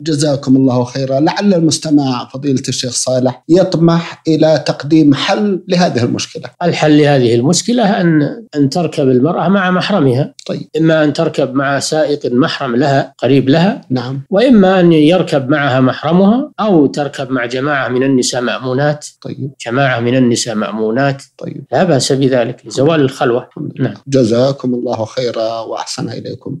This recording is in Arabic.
جزاكم الله خيرا لعل المستمع فضيلة الشيخ صالح يطمح إلى تقديم حل لهذه المشكلة الحل لهذه المشكلة أن أن تركب المرأة مع محرمها طيب إما أن تركب مع سائق محرم لها قريب لها نعم وإما أن يركب معها محرمها أو تركب مع جماعة من النساء مأمونات طيب جماعة من النساء مأمونات طيب لا بأس بذلك لزوال الخلوة نعم جزاكم الله خيرا وأحسن إليكم